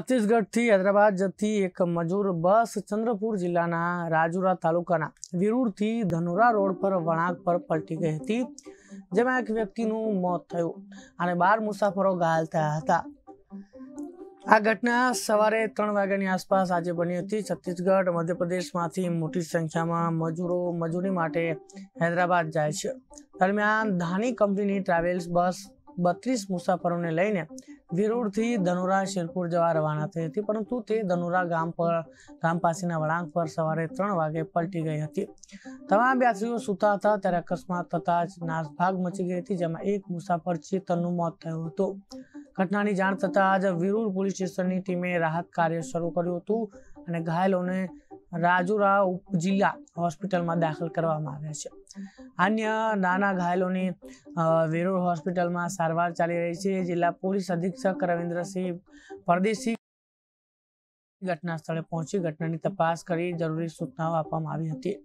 છત્તીસગઢથી હૈદરાબાદ જતી એક મજૂર બસ ચંદ્રપુર જિલ્લાના રાજુરા તાલુકાના વિરુરથી ધનોરા રોડ પર વળાંક પર પલટી ગઈ હતી જેમાં એક વ્યક્તિનું મોત થયું અને બાર મુસાફરો ઘાયલ થયા હતા આ ઘટના સવારે ત્રણ વાગ્યાની આસપાસ આજે બની હતી છત્તીસગઢ મધ્યપ્રદેશમાંથી મોટી સંખ્યામાં મજૂરો મજૂરી માટે હૈદરાબાદ જાય છે દરમિયાન ધાની કંપનીની ટ્રાવેલ્સ બસ બત્રીસ મુસાફરોને લઈને વિરોડથી ધનુરા શેરપુર જવા રવાના થઈ હતી પરંતુ તે ધનુરા ગામ પર ગામ પાસેના વળાંક પર સવારે ત્રણ વાગે પલટી ગઈ હતી તમામ યાત્રીઓ સૂતા હતા ત્યારે અકસ્માત થતા જ નાસભાગ મચી ગઈ હતી જેમાં એક મુસાફર ચેતનનું મોત થયું હતું ઘટનાની જાણ થતાં જ વિરુર પોલીસ સ્ટેશનની ટીમે રાહત કાર્ય શરૂ કર્યું હતું અને ઘાયલોને રાજુરા ઉપજિલ્લા હોસ્પિટલમાં દાખલ કરવામાં આવ્યા છે અન્ય નાના ઘાયલોની વેરૂર હોસ્પિટલમાં સારવાર ચાલી રહી છે જિલ્લા પોલીસ અધિક્ષક રવિન્દ્રસિંહ પરદેશી ઘટના સ્થળે પહોંચી ઘટનાની તપાસ કરી જરૂરી સૂચનાઓ આપવામાં આવી હતી